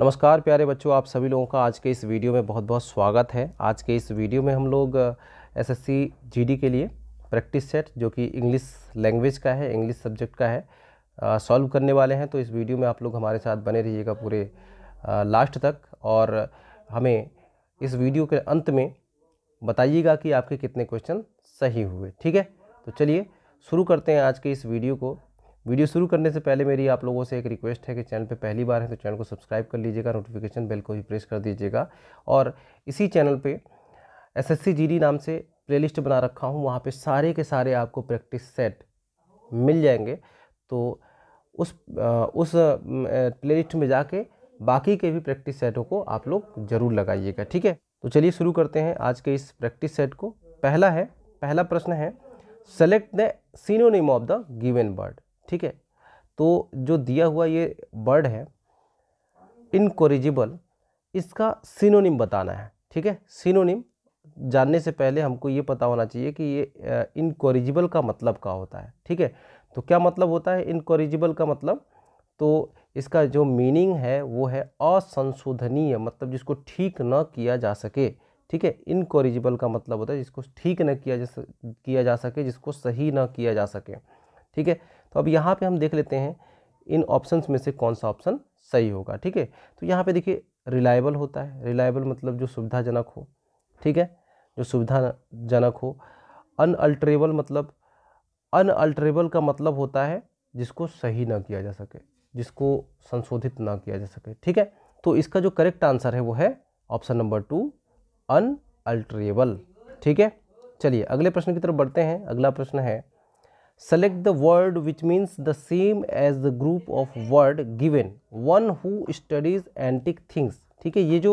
नमस्कार प्यारे बच्चों आप सभी लोगों का आज के इस वीडियो में बहुत बहुत स्वागत है आज के इस वीडियो में हम लोग एसएससी जीडी के लिए प्रैक्टिस सेट जो कि इंग्लिश लैंग्वेज का है इंग्लिश सब्जेक्ट का है सॉल्व करने वाले हैं तो इस वीडियो में आप लोग हमारे साथ बने रहिएगा पूरे आ, लास्ट तक और हमें इस वीडियो के अंत में बताइएगा कि आपके कितने क्वेश्चन सही हुए ठीक है तो चलिए शुरू करते हैं आज के इस वीडियो को वीडियो शुरू करने से पहले मेरी आप लोगों से एक रिक्वेस्ट है कि चैनल पे पहली बार है तो चैनल को सब्सक्राइब कर लीजिएगा नोटिफिकेशन बेल को भी प्रेस कर दीजिएगा और इसी चैनल पे एसएससी जीडी नाम से प्लेलिस्ट बना रखा हूँ वहाँ पे सारे के सारे आपको प्रैक्टिस सेट मिल जाएंगे तो उस उस प्ले में जाके बाकी के भी प्रैक्टिस सेटों को आप लोग ज़रूर लगाइएगा ठीक है तो चलिए शुरू करते हैं आज के इस प्रैक्टिस सेट को पहला है पहला प्रश्न है select the synonym of the given word ठीक है तो जो दिया हुआ ये वर्ड है इनकोरिजिबल इसका सिनोनिम बताना है ठीक है सिनोनिम जानने से पहले हमको ये पता होना चाहिए कि ये इनकोरिजिबल का मतलब क्या होता है ठीक है तो क्या मतलब होता है इनकोरिजिबल का मतलब तो इसका जो मीनिंग है वो है असंशोधनीय मतलब जिसको ठीक न किया जा सके ठीक है इनकोरिजिबल का मतलब होता है जिसको ठीक न किया जा किया जा सके जिसको सही न किया जा सके ठीक है तो अब यहाँ पे हम देख लेते हैं इन ऑप्शंस में से कौन सा ऑप्शन सही होगा ठीक है तो यहाँ पे देखिए रिलायबल होता है रिलायबल मतलब जो सुविधाजनक हो ठीक है जो सुविधाजनक हो अनअल्ट्रेबल मतलब अनअल्ट्रेबल का मतलब होता है जिसको सही ना किया जा सके जिसको संशोधित ना किया जा सके ठीक है तो इसका जो करेक्ट आंसर है वो है ऑप्शन नंबर टू अनअल्ट्रेबल ठीक है चलिए अगले प्रश्न की तरफ बढ़ते हैं अगला प्रश्न है select the word which means the same as the group of word given one who studies antique things ठीक है ये जो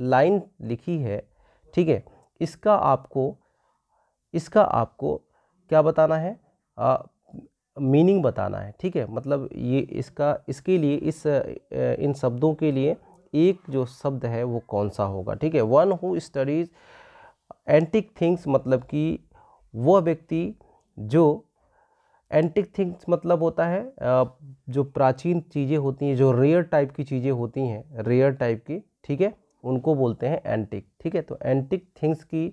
लाइन लिखी है ठीक है इसका आपको इसका आपको क्या बताना है मीनिंग बताना है ठीक है मतलब ये इसका इसके लिए इस इन शब्दों के लिए एक जो शब्द है वो कौन सा होगा ठीक है one who studies antique things मतलब कि वह व्यक्ति जो एंटिक थिंग्स मतलब होता है जो प्राचीन चीज़ें होती हैं जो रेयर टाइप की चीज़ें होती हैं रेयर टाइप की ठीक है उनको बोलते हैं एंटिक ठीक है तो एंटिक थिंग्स की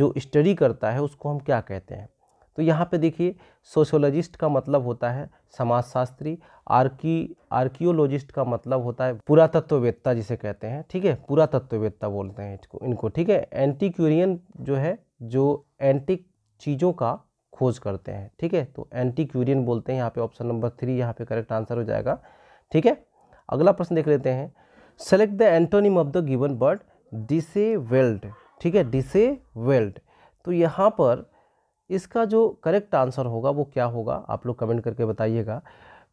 जो स्टडी करता है उसको हम क्या कहते हैं तो यहाँ पे देखिए सोशोलॉजिस्ट का मतलब होता है समाजशास्त्री आर्की आर्कियोलॉजिस्ट का मतलब होता है पुरातत्ववेत्ता जिसे कहते हैं ठीक है पुरातत्ववेत्ता बोलते हैं इसको इनको ठीक है एंटीक्यूरियन जो है जो एंटिक चीज़ों का खोज करते हैं ठीक है तो एंटी क्यूरियन बोलते हैं यहाँ पे ऑप्शन नंबर थ्री यहाँ पे करेक्ट आंसर हो जाएगा ठीक है अगला प्रश्न देख लेते हैं select the antonym of the given word weld ठीक है वेल्ड तो यहाँ पर इसका जो करेक्ट आंसर होगा वो क्या होगा आप लोग कमेंट करके बताइएगा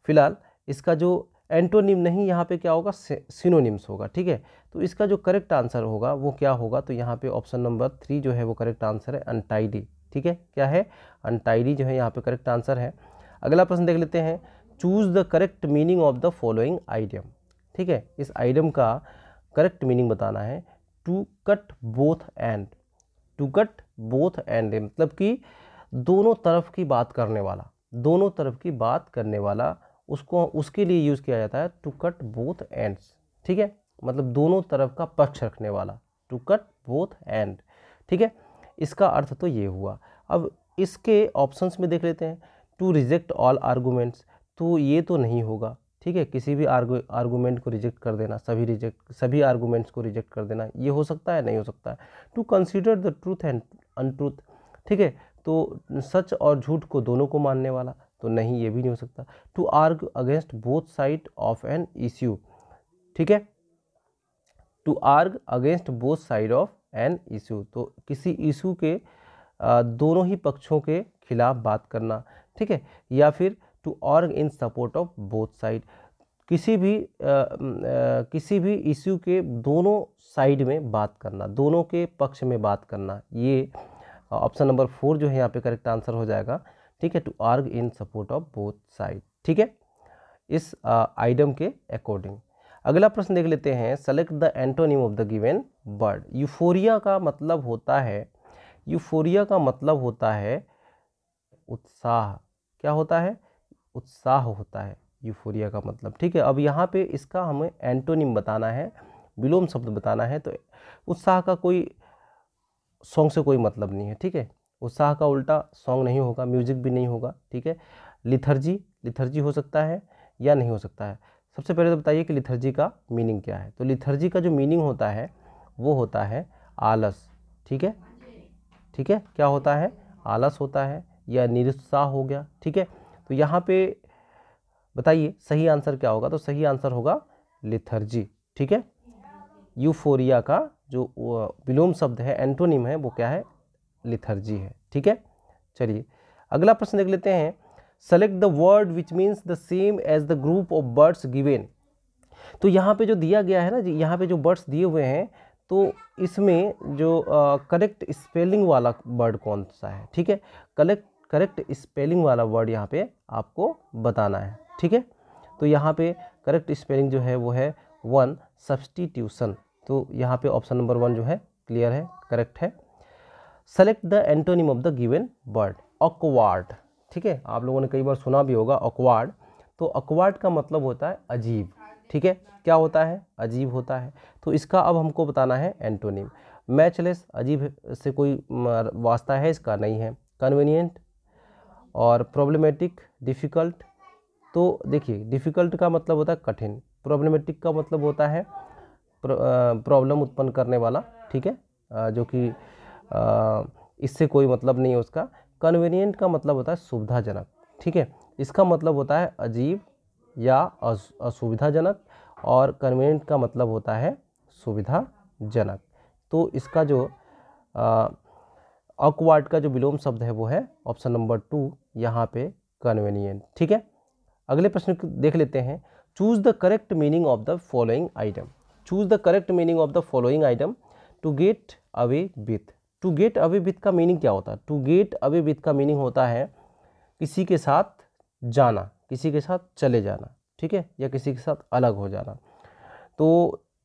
फिलहाल इसका जो एंटोनिम नहीं यहाँ पे क्या होगा सिनोनिम्स होगा ठीक है तो इसका जो करेक्ट आंसर होगा वो क्या होगा तो यहाँ पे ऑप्शन नंबर थ्री जो है वो करेक्ट आंसर है अनटाइडी ठीक है क्या है अनटाइडी जो है यहाँ पे करेक्ट आंसर है अगला प्रश्न देख लेते हैं choose the correct meaning of the following idiom ठीक है इस आइडियम का करेक्ट मीनिंग बताना है to cut both end to cut both end मतलब कि दोनों तरफ की बात करने वाला दोनों तरफ की बात करने वाला उसको उसके लिए यूज़ किया जाता है टू कट बोथ एंड्स ठीक है मतलब दोनों तरफ का पक्ष रखने वाला टू कट बोथ एंड ठीक है इसका अर्थ तो ये हुआ अब इसके ऑप्शंस में देख लेते हैं टू रिजेक्ट ऑल आर्गूमेंट्स तो ये तो नहीं होगा ठीक है किसी भी आर्गूमेंट को रिजेक्ट कर देना सभी रिजेक्ट सभी आर्गूमेंट्स को रिजेक्ट कर देना ये हो सकता है नहीं हो सकता है to consider the truth and untruth ठीक है तो सच और झूठ को दोनों को मानने वाला तो नहीं ये भी नहीं हो सकता to argue against both side of an issue ठीक है to argue against both side of an issue तो किसी इशू के दोनों ही पक्षों के खिलाफ बात करना ठीक है या फिर to argue in support of both side किसी भी आ, आ, किसी भी इश्यू के दोनों साइड में बात करना दोनों के पक्ष में बात करना ये ऑप्शन नंबर फोर जो है यहाँ पे करेक्ट आंसर हो जाएगा ठीक है to argue in support of both side ठीक है इस आइडम के अकॉर्डिंग अगला प्रश्न देख लेते हैं select the antonym of the given word euphoria का मतलब होता है यूफोरिया का मतलब होता है उत्साह क्या होता है उत्साह होता है यूफोरिया का मतलब ठीक है अब यहाँ पे इसका हमें एंटोनिम बताना है विलोम शब्द बताना है तो उत्साह का कोई सॉन्ग से कोई मतलब नहीं है ठीक है उत्साह का उल्टा सॉन्ग नहीं होगा म्यूजिक भी नहीं होगा ठीक है लिथर्जी लिथर्जी हो सकता है या नहीं हो सकता है सबसे पहले तो बताइए कि लिथर्जी का मीनिंग क्या है तो लिथर्जी का जो मीनिंग होता है वो होता है आलस ठीक है ठीक है क्या होता है आलस होता है या निरुत्साह हो गया ठीक है तो यहाँ पे बताइए सही आंसर क्या होगा तो सही आंसर होगा लिथर्जी ठीक है यूफोरिया का जो विलोम शब्द है एंटोनिम है वो क्या है लिथर्जी है ठीक है चलिए अगला प्रश्न देख लेते हैं select the word which means the same as the group of birds given तो यहाँ पे जो दिया गया है ना जी यहाँ पे जो बर्ड्स दिए हुए हैं तो इसमें जो करेक्ट uh, स्पेलिंग वाला वर्ड कौन सा है ठीक है कलेक्ट करेक्ट स्पेलिंग वाला वर्ड यहाँ पे आपको बताना है ठीक है तो यहाँ पे करेक्ट स्पेलिंग जो है वो है वन सब्सटीट्यूशन तो यहाँ पे ऑप्शन नंबर वन जो है क्लियर है करेक्ट है select the antonym of the given word awkward ठीक है आप लोगों ने कई बार सुना भी होगा अकवाड तो अकवाड का मतलब होता है अजीब ठीक है क्या होता है अजीब होता है तो इसका अब हमको बताना है एंटोनिम मैचलेस अजीब से कोई वास्ता है इसका नहीं है कन्वीनियंट और प्रॉब्लमेटिक डिफ़िकल्ट तो देखिए डिफ़िकल्ट का मतलब होता है कठिन प्रॉब्लमेटिक का मतलब होता है प्रॉब्लम उत्पन्न करने वाला ठीक है जो कि इससे कोई मतलब नहीं है उसका कन्वीनियंट का मतलब होता है सुविधाजनक ठीक है इसका मतलब होता है अजीब या असुविधाजनक और कन्वीनियंट का मतलब होता है सुविधाजनक तो इसका जो अकवाड का जो विलोम शब्द है वो है ऑप्शन नंबर टू यहाँ पे कन्वीनियंट ठीक है अगले प्रश्न देख लेते हैं choose the correct meaning of the following item choose the correct meaning of the following item to get away with to get away with का मीनिंग क्या होता है टू गेट अवे विथ का मीनिंग होता है किसी के साथ जाना किसी के साथ चले जाना ठीक है या किसी के साथ अलग हो जाना तो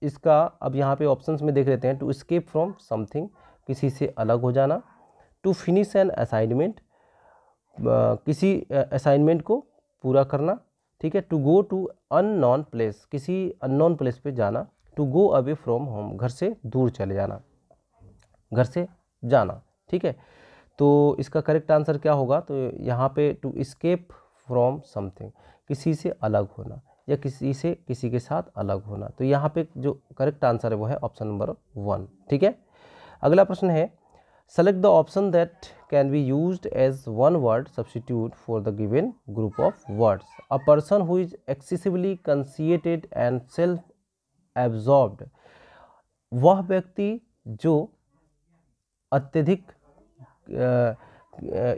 इसका अब यहाँ पे ऑप्शंस में देख लेते हैं टू स्केप फ्रॉम समथिंग किसी से अलग हो जाना टू फिनिश एन असाइनमेंट किसी असाइनमेंट को पूरा करना ठीक है to go to unknown place किसी अननोन प्लेस पे जाना to go away from home घर से दूर चले जाना घर से जाना ठीक है तो इसका करेक्ट आंसर क्या होगा तो यहाँ पे टू स्केप फ्रॉम समथिंग किसी से अलग होना या किसी से किसी के साथ अलग होना तो यहाँ पे जो करेक्ट आंसर है वो है ऑप्शन नंबर वन ठीक है अगला प्रश्न है select the option that can be use as one word substitute for the given group of words a person who is excessively conceited and self absorbed वह व्यक्ति जो अत्यधिक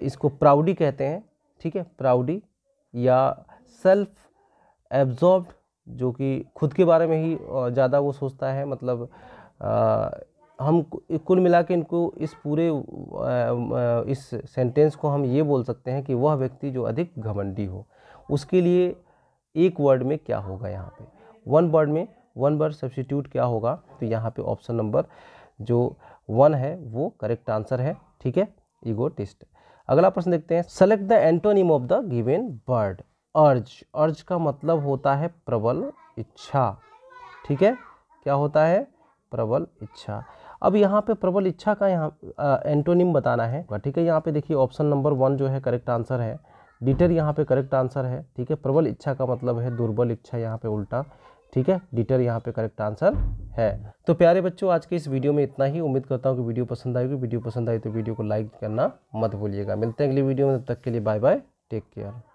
इसको प्राउडी कहते हैं ठीक है प्राउडी या सेल्फ एब्जॉर्ब जो कि खुद के बारे में ही ज़्यादा वो सोचता है मतलब आ, हम कुल मिला के इनको इस पूरे इस सेंटेंस को हम ये बोल सकते हैं कि वह व्यक्ति जो अधिक घमंडी हो उसके लिए एक वर्ड में क्या होगा यहाँ पे वन वर्ड में वन वर्ड सब्सिट्यूट क्या होगा तो यहाँ पे ऑप्शन नंबर जो वन है वो करेक्ट आंसर है ठीक है टिस्ट अगला प्रश्न देखते हैं select the antonym of the given word urge urge का मतलब होता है प्रबल इच्छा ठीक है क्या होता है प्रबल इच्छा अब यहाँ पे प्रबल इच्छा का यहाँ एंटोनिम बताना है ठीक है यहाँ पे देखिए ऑप्शन नंबर वन जो है करेक्ट आंसर है डिटर यहाँ पे करेक्ट आंसर है ठीक है प्रबल इच्छा का मतलब है दुर्बल इच्छा यहाँ पे उल्टा ठीक है डिटर यहाँ पे करेक्ट आंसर है तो प्यारे बच्चों आज के इस वीडियो में इतना ही उम्मीद करता हूँ कि वीडियो पसंद आएगी वीडियो पसंद आई तो वीडियो को लाइक करना मत भूलिएगा मिलते हैं अगली वीडियो में तब तक के लिए बाय बाय टेक केयर